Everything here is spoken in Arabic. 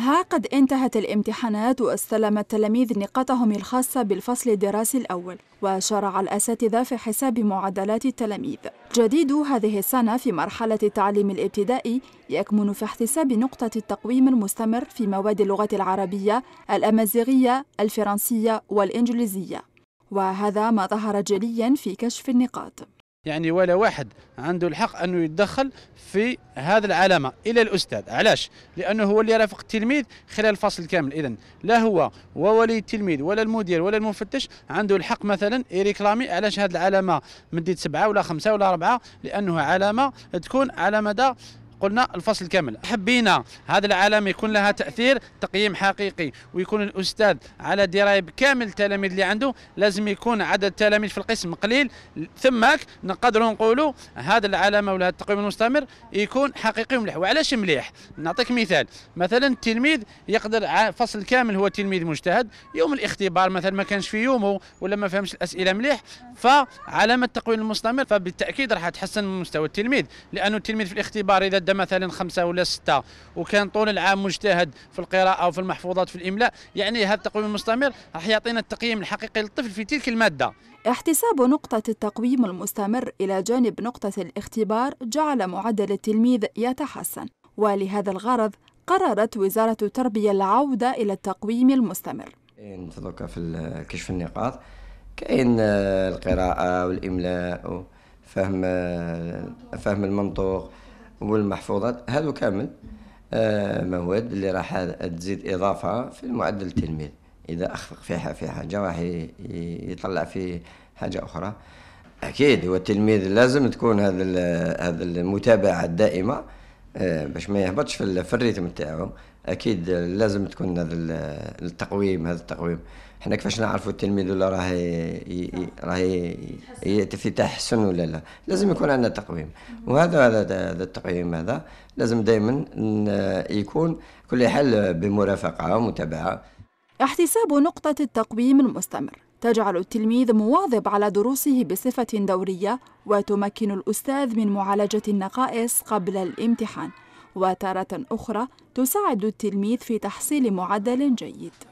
ها قد انتهت الامتحانات واستلم التلاميذ نقاطهم الخاصة بالفصل الدراسي الأول وشرع الأساتذة في حساب معدلات التلاميذ جديد هذه السنة في مرحلة التعليم الابتدائي يكمن في احتساب نقطة التقويم المستمر في مواد اللغة العربية الأمازيغية الفرنسية والإنجليزية وهذا ما ظهر جليا في كشف النقاط يعني ولا واحد عنده الحق انه يتدخل في هذا العلامه الى الاستاذ علاش لانه هو اللي رافق التلميذ خلال الفصل كامل اذا لا هو وولي التلميذ ولا المدير ولا المفتش عنده الحق مثلا يريكلامي علاش هذه العلامه مديت سبعه ولا خمسه ولا اربعه لانه علامه تكون على مدى قلنا الفصل كامل حبينا هذا العالم يكون لها تاثير تقييم حقيقي ويكون الاستاذ على درايه بكامل التلاميذ اللي عنده لازم يكون عدد التلاميذ في القسم قليل ثمك نقدروا نقولوا هذا العلامه ولا التقييم المستمر يكون حقيقي ومليح وعلاش مليح نعطيك مثال مثلا التلميذ يقدر فصل كامل هو تلميذ مجتهد يوم الاختبار مثلا ما كانش في يومه ولا ما فهمش الاسئله مليح فعلامه التقويم المستمر فبالتاكيد راح تحسن من مستوى التلميذ لانه التلميذ في الاختبار اذا يتعدى مثلا خمسه ولا سته وكان طول العام مجتهد في القراءه وفي المحفوظات في الاملاء يعني هذا التقويم المستمر راح يعطينا التقييم الحقيقي للطفل في تلك الماده احتساب نقطة التقويم المستمر إلى جانب نقطة الاختبار جعل معدل التلميذ يتحسن ولهذا الغرض قررت وزارة التربية العودة إلى التقويم المستمر كاين في كشف النقاط كاين آه، القراءة والإملاء وفهم آه، فهم المنطوق والمحفوظات هذو كامل آه، مواد اللي راح تزيد اضافه في المعدل التلميذ اذا اخفق فيها في حاجه راح يطلع في حاجه اخرى اكيد هو التلميذ لازم تكون هذا هذا المتابعه الدائمه آه، باش ما يهبطش في الريتم تاعو اكيد لازم تكون هذا التقويم هذا التقويم حنا كيفاش نعرفوا التلميذ ولا راه راه في تحسن ولا لا لازم يكون عندنا تقويم وهذا هذا التقويم هذا لازم دائما يكون كل حل بمرافقه ومتابعه احتساب نقطه التقويم المستمر تجعل التلميذ مواظب على دروسه بصفه دوريه وتمكن الاستاذ من معالجه النقائص قبل الامتحان وتارة أخرى تساعد التلميذ في تحصيل معدل جيد